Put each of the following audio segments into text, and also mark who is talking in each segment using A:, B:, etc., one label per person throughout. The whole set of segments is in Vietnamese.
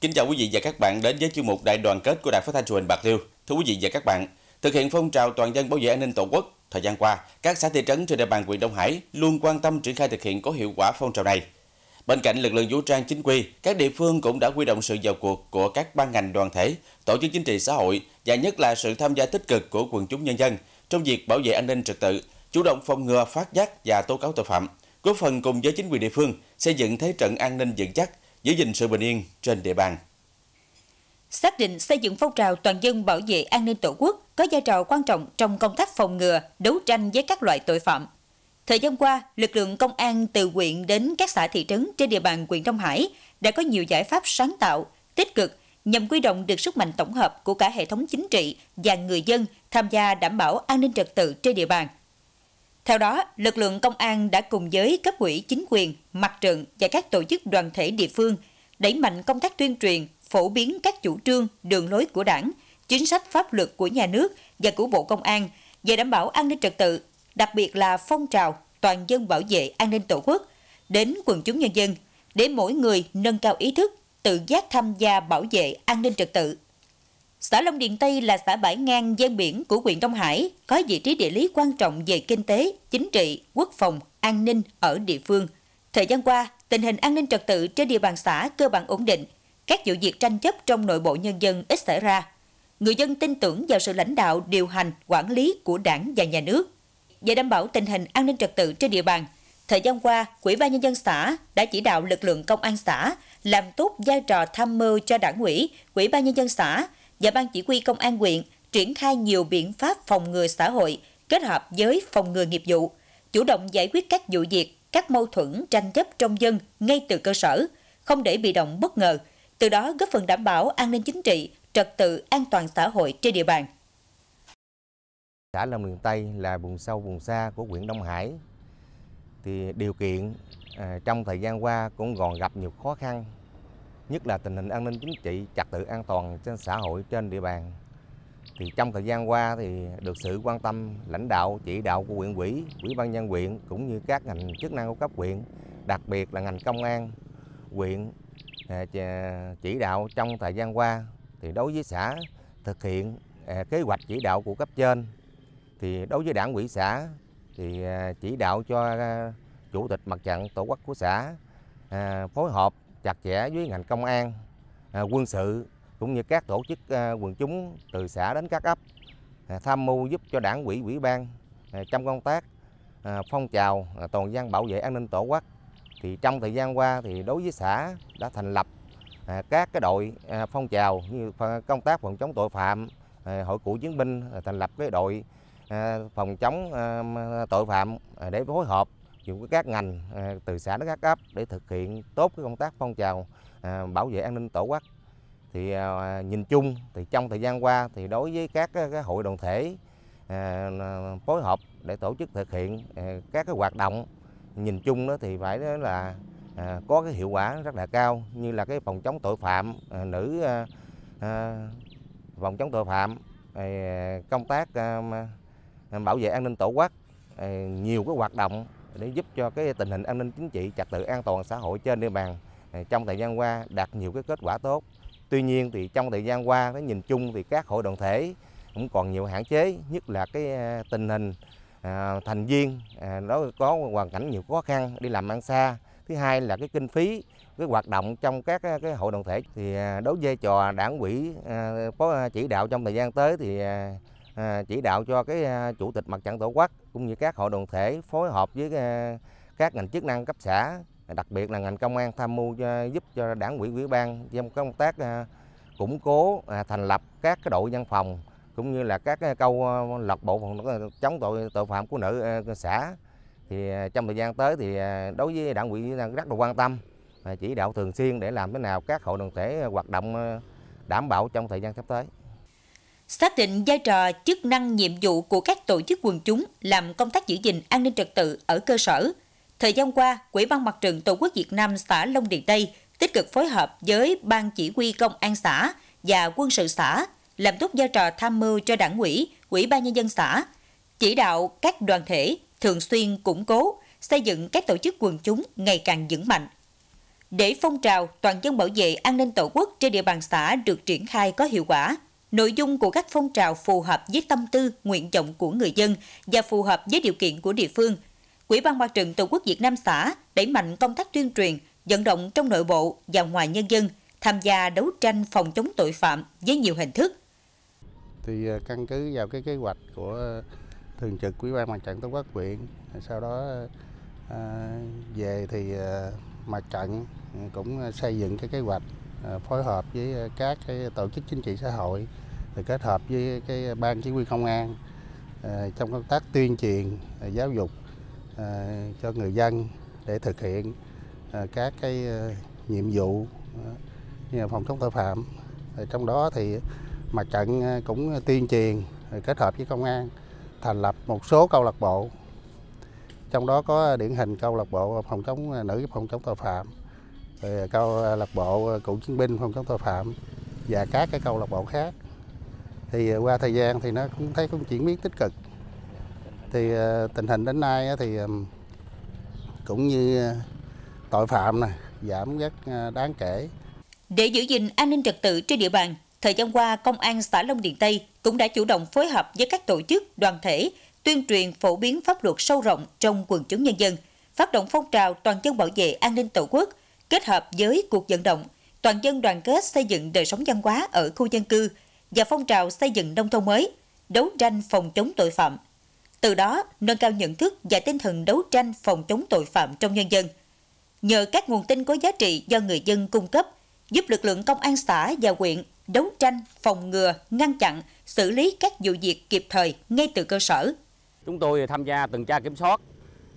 A: Kính chào quý vị và các bạn đến với chương mục Đại đoàn kết của Đài Phát thanh truyền hình Bạc Liêu. Thưa quý vị và các bạn, thực hiện phong trào toàn dân bảo vệ an ninh Tổ quốc, thời gian qua, các xã thị trấn trên địa bàn huyện Đông Hải luôn quan tâm triển khai thực hiện có hiệu quả phong trào này. Bên cạnh lực lượng vũ trang chính quy, các địa phương cũng đã huy động sự vào cuộc của các ban ngành đoàn thể, tổ chức chính trị xã hội và nhất là sự tham gia tích cực của quần chúng nhân dân trong việc bảo vệ an ninh trật tự, chủ động phòng ngừa, phát giác và tố cáo tội phạm, góp phần cùng với chính quyền địa phương xây dựng thế trận an ninh vững chắc, giữ gìn sự bình yên trên địa bàn.
B: Xác định xây dựng phong trào toàn dân bảo vệ an ninh tổ quốc có vai trò quan trọng trong công tác phòng ngừa, đấu tranh với các loại tội phạm. Thời gian qua, lực lượng công an từ huyện đến các xã thị trấn trên địa bàn huyện Đông Hải đã có nhiều giải pháp sáng tạo, tích cực nhằm quy động được sức mạnh tổng hợp của cả hệ thống chính trị và người dân tham gia đảm bảo an ninh trật tự trên địa bàn – theo đó, lực lượng công an đã cùng với cấp ủy chính quyền, mặt trận và các tổ chức đoàn thể địa phương đẩy mạnh công tác tuyên truyền, phổ biến các chủ trương, đường lối của đảng, chính sách pháp luật của nhà nước và của Bộ Công an về đảm bảo an ninh trật tự, đặc biệt là phong trào toàn dân bảo vệ an ninh tổ quốc đến quần chúng nhân dân để mỗi người nâng cao ý thức tự giác tham gia bảo vệ an ninh trật tự Xã Long Điền Tây là xã bãi ngang gian biển của huyện Đông Hải, có vị trí địa lý quan trọng về kinh tế, chính trị, quốc phòng, an ninh ở địa phương. Thời gian qua, tình hình an ninh trật tự trên địa bàn xã cơ bản ổn định, các vụ việc tranh chấp trong nội bộ nhân dân ít xảy ra. Người dân tin tưởng vào sự lãnh đạo, điều hành, quản lý của đảng và nhà nước. Để đảm bảo tình hình an ninh trật tự trên địa bàn, thời gian qua, Quỹ ban nhân dân xã đã chỉ đạo lực lượng công an xã làm tốt vai trò tham mưu cho đảng ủy, Quỹ ban nhân dân xã và Ban Chỉ huy Công an huyện triển khai nhiều biện pháp phòng ngừa xã hội kết hợp với phòng ngừa nghiệp vụ, chủ động giải quyết các vụ việc, các mâu thuẫn tranh chấp trong dân ngay từ cơ sở, không để bị động bất ngờ, từ đó góp phần đảm bảo an ninh chính trị, trật tự an toàn xã hội trên địa bàn.
A: Xã lâm Điền Tây là vùng sâu vùng xa của huyện Đông Hải thì điều kiện à, trong thời gian qua cũng còn gặp nhiều khó khăn nhất là tình hình an ninh chính trị, trật tự an toàn trên xã hội trên địa bàn. Thì trong thời gian qua thì được sự quan tâm lãnh đạo chỉ đạo của huyện ủy, ủy ban nhân huyện cũng như các ngành chức năng của cấp huyện, đặc biệt là ngành công an huyện à, chỉ đạo trong thời gian qua thì đối với xã thực hiện à, kế hoạch chỉ đạo của cấp trên thì đối với đảng ủy xã thì à, chỉ đạo cho chủ tịch mặt trận tổ quốc của xã phối hợp chặt chẽ với ngành công an, à, quân sự cũng như các tổ chức à, quần chúng từ xã đến các ấp à, tham mưu giúp cho đảng quỹ ủy ban trong công tác phong trào toàn dân bảo vệ an ninh tổ quốc thì trong thời gian qua thì đối với xã đã thành lập các cái đội phong trào như công tác phòng chống tội phạm hội cựu chiến binh thành lập cái đội phòng chống tội phạm để phối hợp dụng các ngành à, từ xã đến các cấp để thực hiện tốt cái công tác phong trào à, bảo vệ an ninh tổ quốc thì à, nhìn chung thì trong thời gian qua thì đối với các cái hội đoàn thể phối hợp để tổ chức thực hiện các cái hoạt động nhìn chung đó thì phải là có cái hiệu quả rất là cao như là cái phòng chống tội phạm nữ phòng chống tội phạm công tác bảo vệ an ninh tổ quốc nhiều cái hoạt động để giúp cho cái tình hình an ninh chính trị, trật tự an toàn xã hội trên địa bàn à, trong thời gian qua đạt nhiều cái kết quả tốt. Tuy nhiên thì trong thời gian qua cái nhìn chung thì các hội đoàn thể cũng còn nhiều hạn chế, nhất là cái à, tình hình à, thành viên nó có hoàn cảnh nhiều khó khăn đi làm ăn xa. Thứ hai là cái kinh phí cái hoạt động trong các cái hội đoàn thể thì đối với vai trò đảng quỹ có chỉ đạo trong thời gian tới thì À, chỉ đạo cho cái à, chủ tịch mặt trận tổ quốc cũng như các hội đoàn thể phối hợp với à, các ngành chức năng cấp xã đặc biệt là ngành công an tham mưu giúp cho đảng ủy ủy ban trong công tác củng cố thành lập các cái đội văn phòng cũng như là các câu lạc bộ phòng chống tội tội phạm của nữ xã thì trong thời gian tới thì đối với đảng ủy rất là quan tâm chỉ đạo thường xuyên để làm thế nào các hội đoàn thể hoạt động đảm bảo trong thời gian sắp tới
B: xác định vai trò, chức năng, nhiệm vụ của các tổ chức quần chúng làm công tác giữ gìn an ninh trật tự ở cơ sở. Thời gian qua, Quỹ ban Mặt trận Tổ quốc Việt Nam xã Long Điền Tây tích cực phối hợp với Ban Chỉ huy Công an xã và Quân sự xã làm tốt vai trò tham mưu cho đảng ủy, quỹ ban nhân dân xã, chỉ đạo các đoàn thể thường xuyên củng cố, xây dựng các tổ chức quần chúng ngày càng vững mạnh. Để phong trào toàn dân bảo vệ an ninh tổ quốc trên địa bàn xã được triển khai có hiệu quả, Nội dung của các phong trào phù hợp với tâm tư, nguyện vọng của người dân và phù hợp với điều kiện của địa phương. Quỹ ban mặt trận Tổ quốc Việt Nam xã đẩy mạnh công tác tuyên truyền, vận động trong nội bộ và ngoài nhân dân tham gia đấu tranh phòng chống tội phạm với nhiều hình thức.
C: Thì à, căn cứ vào cái kế hoạch của thường trực Quỹ ban mặt trận Tổ quốc huyện, sau đó à, về thì à, mặt trận cũng xây dựng cái kế hoạch Ờ, phối hợp với các cái tổ chức chính trị xã hội rồi kết hợp với cái ban chỉ huy công an ờ, trong công tác tuyên truyền ờ, giáo dục cho người dân để thực hiện các cái nhiệm vụ như phòng chống tội phạm trong đó thì mặt trận cũng tuyên truyền kết hợp với công an thành lập một số câu lạc bộ trong đó có điển hình câu lạc bộ phòng chống nữ phòng chống tội phạm rồi câu à, lạc bộ à, cựu chiến binh phòng chống tội phạm và các cái câu lạc bộ khác thì à, qua thời gian thì nó cũng thấy cũng chuyển biến tích cực thì tình hình đến nay thì cũng như tội phạm này giảm rất đáng
B: kể để giữ gìn an ninh trật tự trên địa bàn thời gian qua công an xã Long Điền Tây cũng đã chủ động phối hợp với các tổ chức đoàn thể tuyên truyền phổ biến pháp luật sâu rộng trong quần chúng nhân dân phát động phong trào toàn dân bảo vệ an ninh tổ quốc kết hợp với cuộc vận động toàn dân đoàn kết xây dựng đời sống văn hóa ở khu dân cư và phong trào xây dựng nông thôn mới, đấu tranh phòng chống tội phạm. Từ đó, nâng cao nhận thức và tinh thần đấu tranh phòng chống tội phạm trong nhân dân. Nhờ các nguồn tin có giá trị do người dân cung cấp, giúp lực lượng công an xã và huyện đấu tranh, phòng ngừa, ngăn chặn, xử lý các vụ việc kịp thời ngay từ cơ sở.
A: Chúng tôi tham gia tuần tra kiểm soát,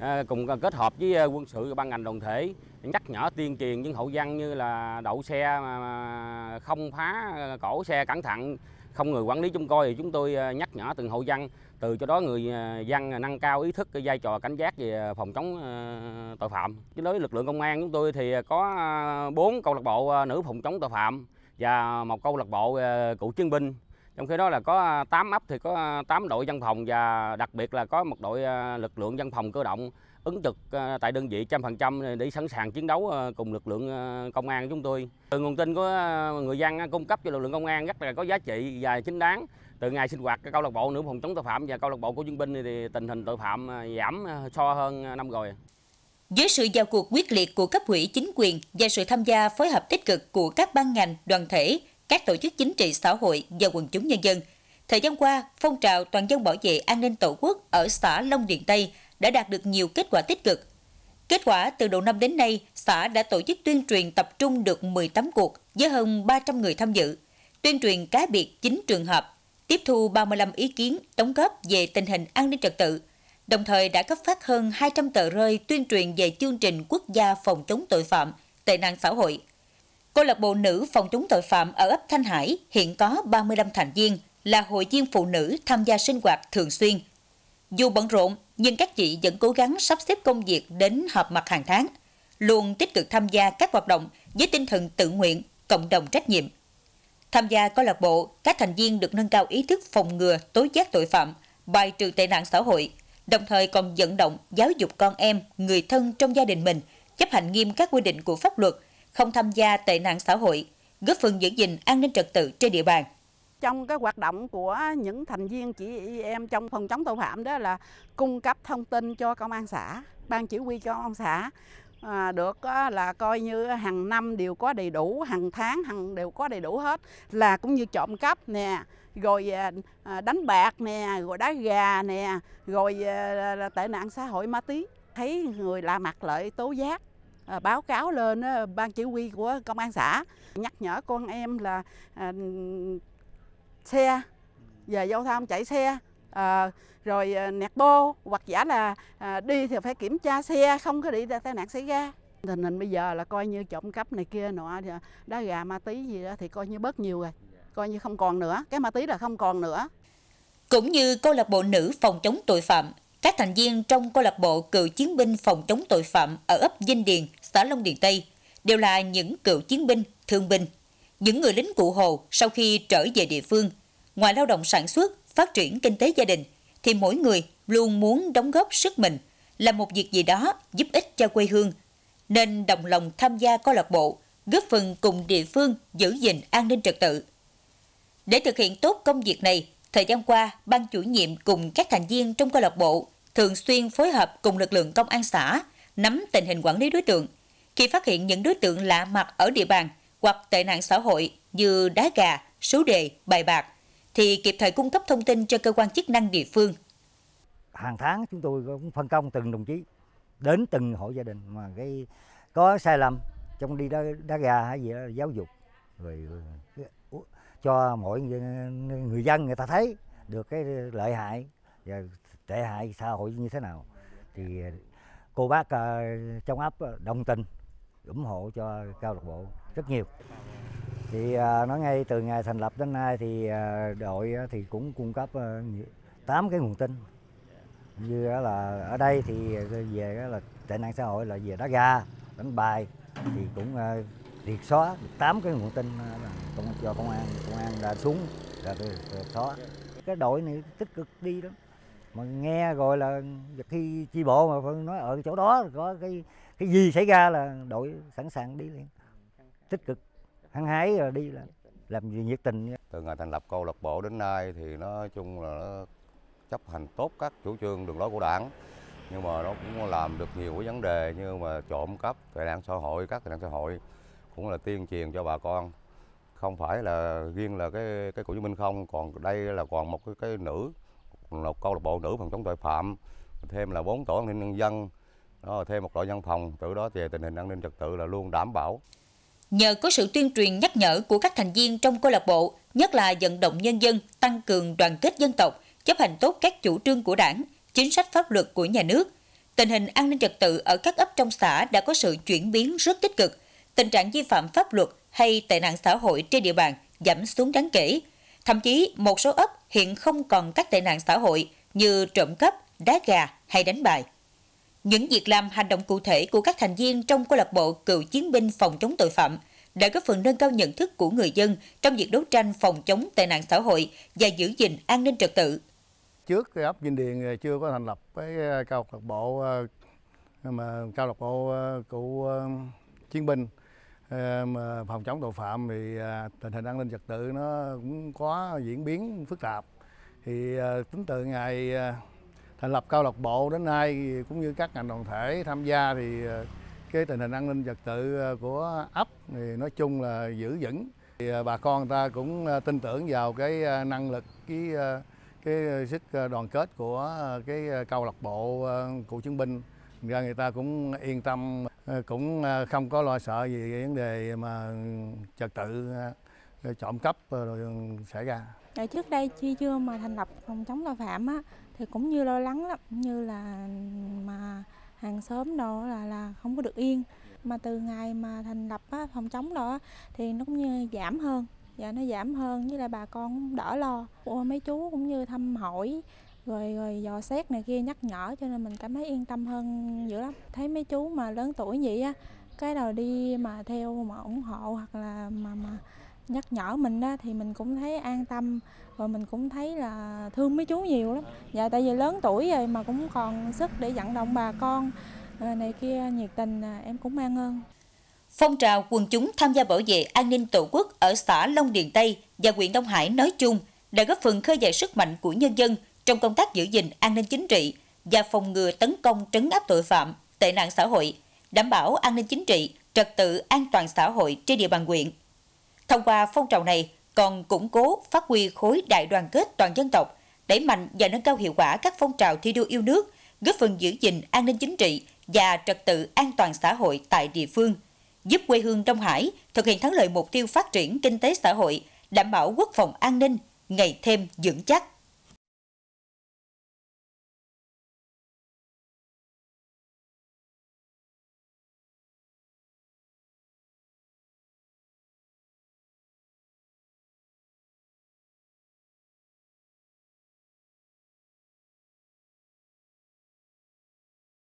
A: à, cùng kết hợp với à, quân sự và ban ngành đoàn thể nhắc nhở tiên truyền những hộ dân như là đậu xe mà không phá cổ xe cẩn thận không người quản lý chúng coi thì chúng tôi ờ, nhắc nhở từng hộ dân từ cho đó người ờ, dân nâng cao ý thức cái vai trò cảnh giác về phòng chống ờ, tội phạm đối với lực lượng công an chúng tôi thì có bốn câu lạc bộ nữ phòng chống tội phạm và một câu lạc bộ cựu chiến binh trong khi đó là có 8 ấp thì có 8 đội dân phòng và đặc biệt là có một đội lực lượng dân phòng cơ động ứng trực ờ, tại đơn vị trăm phần trăm để sẵn sàng chiến đấu ờ, cùng lực lượng ờ, công an chúng tôi. Từ nguồn tin của người dân cung cấp cho lực lượng công an rất là có giá trị và chính đáng. Từ ngày sinh hoạt câu lạc bộ nữ phòng chống tội phạm và câu lạc bộ của dân binh thì tình hình tội phạm giảm so
B: hơn năm rồi. Với sự vào cuộc quyết liệt của cấp ủy chính quyền và sự tham gia phối hợp tích cực của các ban ngành, đoàn thể, các tổ chức chính trị xã hội và quần chúng nhân dân, thời gian qua, phong trào toàn dân bảo vệ an ninh tổ quốc ở xã Long Điền Tây đã đạt được nhiều kết quả tích cực. Kết quả từ đầu năm đến nay, xã đã tổ chức tuyên truyền tập trung được 18 cuộc với hơn 300 người tham dự, tuyên truyền cá biệt 9 trường hợp, tiếp thu 35 ý kiến đóng góp về tình hình an ninh trật tự, đồng thời đã cấp phát hơn 200 tờ rơi tuyên truyền về chương trình quốc gia phòng chống tội phạm, tệ nạn xã hội. Cô lạc bộ nữ phòng chống tội phạm ở ấp Thanh Hải hiện có 35 thành viên là hội viên phụ nữ tham gia sinh hoạt thường xuyên. Dù bận rộn nhưng các chị vẫn cố gắng sắp xếp công việc đến họp mặt hàng tháng, luôn tích cực tham gia các hoạt động với tinh thần tự nguyện, cộng đồng trách nhiệm. Tham gia câu lạc bộ, các thành viên được nâng cao ý thức phòng ngừa, tố giác tội phạm, bài trừ tệ nạn xã hội, đồng thời còn dẫn động giáo dục con em, người thân trong gia đình mình chấp hành nghiêm các quy định của pháp luật, không tham gia tệ nạn xã hội, góp phần giữ gìn an ninh trật tự trên địa bàn
A: trong cái hoạt động của những thành viên chị em trong phòng chống tội phạm đó là cung cấp thông tin cho công an xã, ban chỉ huy cho công an xã À, được là coi như hàng năm đều có đầy đủ hàng tháng hàng đều có đầy đủ hết là cũng như trộm cắp nè rồi à, à, đánh bạc nè rồi đá gà nè rồi à, tệ nạn xã hội ma túy thấy người lạ mặt lợi tố giác báo cáo lên ban chỉ huy của công an xã nhắc nhở con em là xe về giao thông chạy xe à, rồi ờ, nẹt bô hoặc giả là à, đi thì phải kiểm tra xe không có để tai nạn xảy ra tình hình bây giờ là coi như trộm cắp này kia nọ đá gà ma túy gì đó thì coi như bớt nhiều rồi coi như không còn nữa cái ma túy là không còn nữa
B: cũng như câu lạc bộ nữ phòng chống tội phạm các thành viên trong câu lạc bộ cựu chiến binh phòng chống tội phạm ở ấp Dinh Điền, xã Long Điền Tây đều là những cựu chiến binh, thương binh những người lính cụ Hồ sau khi trở về địa phương, ngoài lao động sản xuất, phát triển kinh tế gia đình, thì mỗi người luôn muốn đóng góp sức mình, làm một việc gì đó giúp ích cho quê hương, nên đồng lòng tham gia câu lạc bộ, góp phần cùng địa phương giữ gìn an ninh trật tự. Để thực hiện tốt công việc này, thời gian qua, ban chủ nhiệm cùng các thành viên trong câu lạc bộ thường xuyên phối hợp cùng lực lượng công an xã nắm tình hình quản lý đối tượng. Khi phát hiện những đối tượng lạ mặt ở địa bàn, hoặc tệ nạn xã hội như đá gà, số đề, bài bạc, thì kịp thời cung cấp thông tin cho cơ quan chức năng địa phương.
D: Hàng tháng chúng tôi cũng phân công từng đồng chí đến từng hộ gia đình mà cái có sai lầm trong đi đá, đá gà hay gì đó, giáo dục rồi cho mọi người, người dân người ta thấy được cái lợi hại và tệ hại xã hội như thế nào thì cô bác ờ, trong ấp ờ, đồng tình ủng hộ cho câu lạc bộ rất nhiều thì à, nói ngay từ ngày thành lập đến nay thì à, đội thì cũng cung cấp 8 ờ, cái nguồn tin như là ở đây thì ờ, về là tệ nạn xã hội là về đá gà đánh bài thì cũng ờ, triệt xóa 8 cái nguồn tin cho công an công an đã xuống là xóa cái đội này tích cực đi đó. mà nghe rồi là khi chi bộ mà nói ở chỗ đó có cái cái gì xảy ra là đội sẵn sàng đi liền tích cực hăng hái rồi đi làm làm gì nhiệt tình
A: từ ngày thành lập câu lạc bộ đến nay thì nói chung là nó chấp hành tốt các chủ trương đường lối của đảng nhưng mà nó cũng làm được nhiều cái vấn đề như mà trộm cắp tệ nạn xã hội các tệ nạn xã hội cũng là tuyên truyền cho bà con không phải là riêng là cái cái của Minh không còn đây là còn một cái, cái nữ một câu lạc bộ nữ phòng chống tội phạm thêm là bốn tổ an ninh nhân dân đó thêm một đội dân phòng từ đó về tình hình an ninh trật tự là luôn đảm bảo
B: Nhờ có sự tuyên truyền nhắc nhở của các thành viên trong câu lạc bộ, nhất là vận động nhân dân tăng cường đoàn kết dân tộc, chấp hành tốt các chủ trương của đảng, chính sách pháp luật của nhà nước, tình hình an ninh trật tự ở các ấp trong xã đã có sự chuyển biến rất tích cực. Tình trạng vi phạm pháp luật hay tệ nạn xã hội trên địa bàn giảm xuống đáng kể. Thậm chí một số ấp hiện không còn các tệ nạn xã hội như trộm cắp, đá gà hay đánh bài. Những việc làm hành động cụ thể của các thành viên trong câu lạc bộ cựu chiến binh phòng chống tội phạm đã góp phần nâng cao nhận thức của người dân trong việc đấu tranh phòng chống tệ nạn xã hội và giữ gìn an ninh trật tự.
C: Trước cái ấp Vinh Điền chưa có thành lập cái ờ, câu lạc bộ ờ, mà câu lạc bộ ờ, cựu chiến binh mà phòng chống tội phạm thì tình hình an ninh trật tự nó cũng có diễn biến phức tạp thì tính từ ngày thành lập câu lạc bộ đến nay cũng như các ngành đoàn thể tham gia thì ờ, cái tình hình an ninh trật tự ờ, của ấp thì nói chung là giữ vững thì ờ, bà con ta cũng tin tưởng vào cái năng lực cái cái sức đoàn kết của cái câu lạc bộ cựu chiến binh ra người ta cũng yên tâm cũng không có lo sợ gì vấn đề mà trật tự trộm cắp rồi ừ, xảy ra
B: trước đây khi chưa mà thành lập phòng chống tội phạm á thì cũng như lo lắng lắm như là mà hàng xóm đó là là không có được yên mà từ ngày mà thành lập á, phòng chống đó thì nó cũng như giảm hơn dạ nó giảm hơn với lại bà con cũng đỡ lo Ủa, mấy chú cũng như thăm hỏi rồi rồi dò xét này kia nhắc nhở cho nên mình cảm thấy yên tâm hơn dữ lắm thấy mấy chú mà lớn tuổi vậy á cái nào đi mà theo mà ủng hộ hoặc là mà mà nhắc nhở mình đó thì mình cũng thấy an tâm rồi mình cũng thấy là thương mấy chú nhiều lắm dạ tại vì lớn tuổi rồi mà cũng còn sức để vận động bà con này kia nhiệt tình à, em cũng mang ơn Phong trào quần chúng tham gia bảo vệ an ninh Tổ quốc ở xã Long Điền Tây và huyện Đông Hải nói chung đã góp phần khơi dậy sức mạnh của nhân dân trong công tác giữ gìn an ninh chính trị và phòng ngừa tấn công trấn áp tội phạm, tệ nạn xã hội, đảm bảo an ninh chính trị, trật tự an toàn xã hội trên địa bàn huyện. Thông qua phong trào này, còn củng cố, phát huy khối đại đoàn kết toàn dân tộc, đẩy mạnh và nâng cao hiệu quả các phong trào thi đua yêu nước, góp phần giữ gìn an ninh chính trị và trật tự an toàn xã hội tại địa phương, giúp quê hương Đông Hải thực hiện thắng lợi mục tiêu phát triển kinh tế xã hội, đảm bảo quốc phòng an ninh ngày thêm vững chắc.